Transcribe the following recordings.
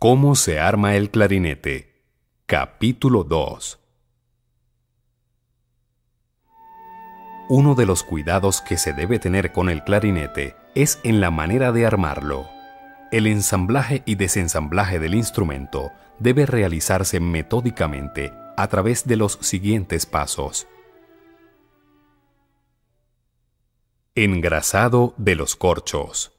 Cómo se arma el clarinete. Capítulo 2. Uno de los cuidados que se debe tener con el clarinete es en la manera de armarlo. El ensamblaje y desensamblaje del instrumento debe realizarse metódicamente a través de los siguientes pasos. Engrasado de los corchos.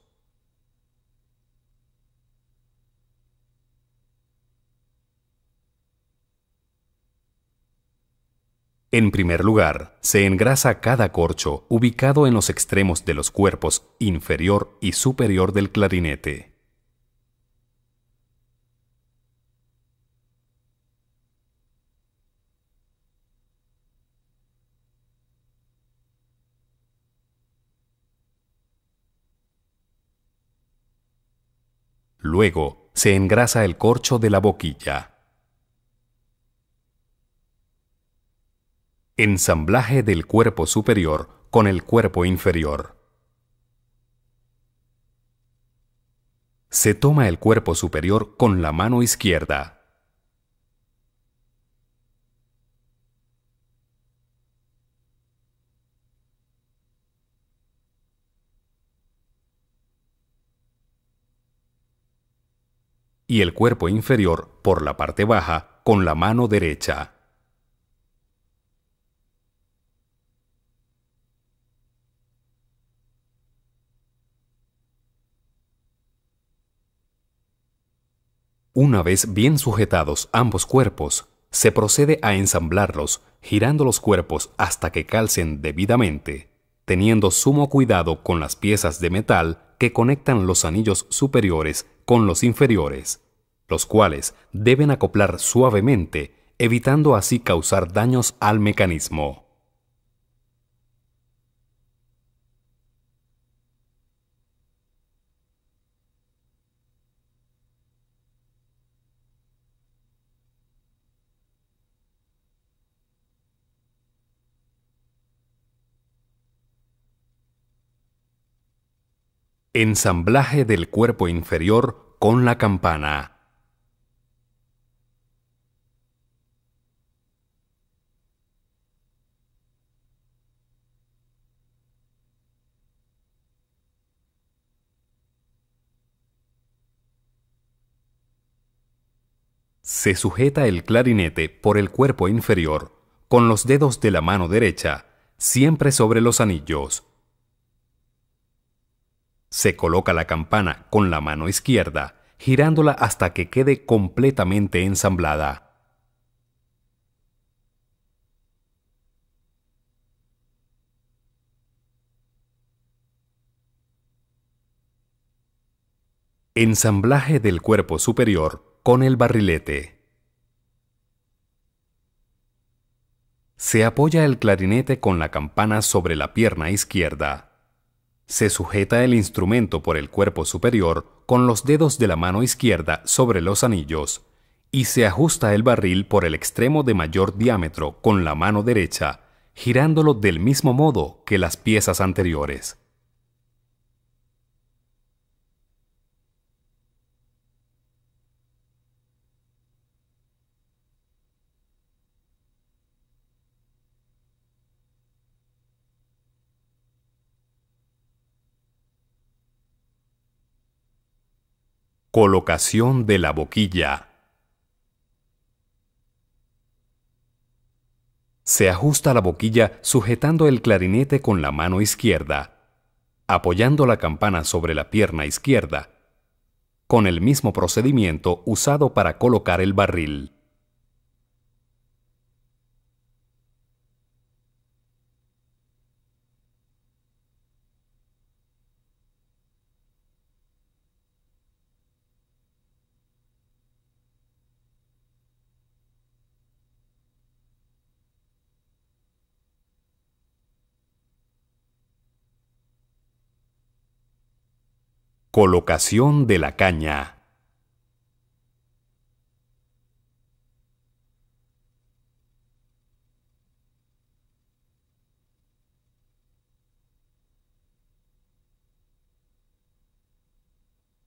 En primer lugar, se engrasa cada corcho ubicado en los extremos de los cuerpos inferior y superior del clarinete. Luego, se engrasa el corcho de la boquilla. Ensamblaje del cuerpo superior con el cuerpo inferior. Se toma el cuerpo superior con la mano izquierda. y el cuerpo inferior por la parte baja con la mano derecha. Una vez bien sujetados ambos cuerpos, se procede a ensamblarlos, girando los cuerpos hasta que calcen debidamente, teniendo sumo cuidado con las piezas de metal que conectan los anillos superiores con los inferiores, los cuales deben acoplar suavemente, evitando así causar daños al mecanismo. Ensamblaje del cuerpo inferior con la campana. Se sujeta el clarinete por el cuerpo inferior con los dedos de la mano derecha, siempre sobre los anillos. Se coloca la campana con la mano izquierda, girándola hasta que quede completamente ensamblada. Ensamblaje del cuerpo superior con el barrilete. Se apoya el clarinete con la campana sobre la pierna izquierda. Se sujeta el instrumento por el cuerpo superior con los dedos de la mano izquierda sobre los anillos y se ajusta el barril por el extremo de mayor diámetro con la mano derecha, girándolo del mismo modo que las piezas anteriores. Colocación de la boquilla. Se ajusta la boquilla sujetando el clarinete con la mano izquierda, apoyando la campana sobre la pierna izquierda, con el mismo procedimiento usado para colocar el barril. Colocación de la caña.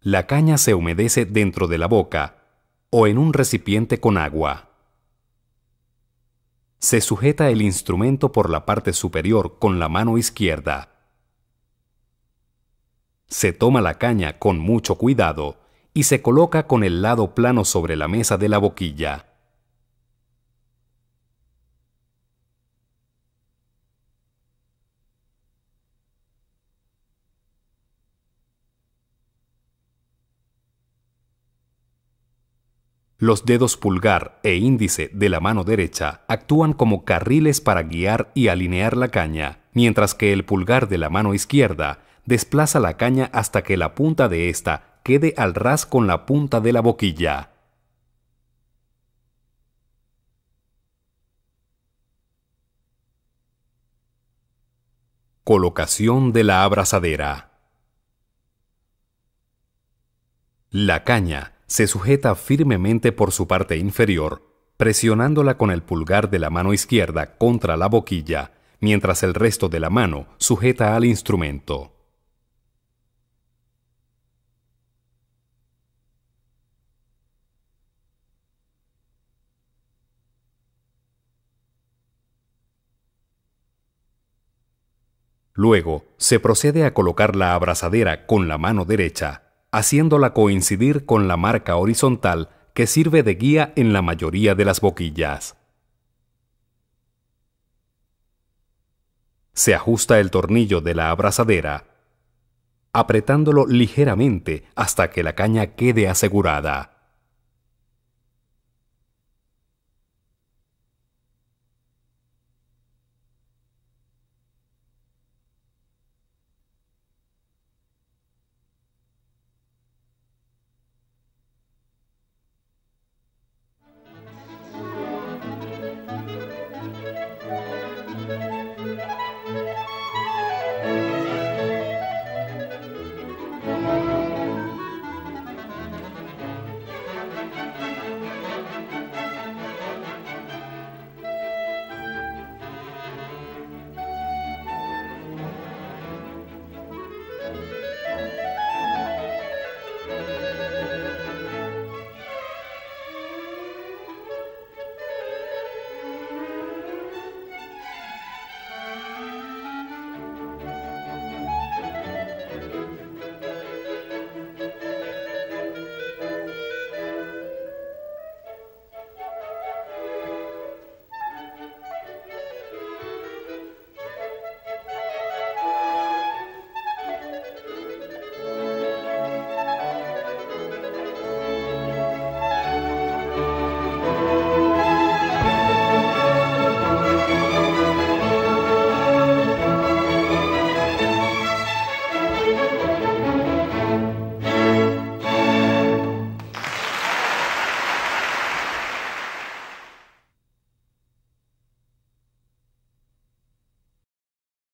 La caña se humedece dentro de la boca o en un recipiente con agua. Se sujeta el instrumento por la parte superior con la mano izquierda se toma la caña con mucho cuidado y se coloca con el lado plano sobre la mesa de la boquilla. Los dedos pulgar e índice de la mano derecha actúan como carriles para guiar y alinear la caña, mientras que el pulgar de la mano izquierda desplaza la caña hasta que la punta de esta quede al ras con la punta de la boquilla. Colocación de la abrazadera. La caña se sujeta firmemente por su parte inferior, presionándola con el pulgar de la mano izquierda contra la boquilla, mientras el resto de la mano sujeta al instrumento. Luego, se procede a colocar la abrazadera con la mano derecha, haciéndola coincidir con la marca horizontal que sirve de guía en la mayoría de las boquillas. Se ajusta el tornillo de la abrazadera, apretándolo ligeramente hasta que la caña quede asegurada.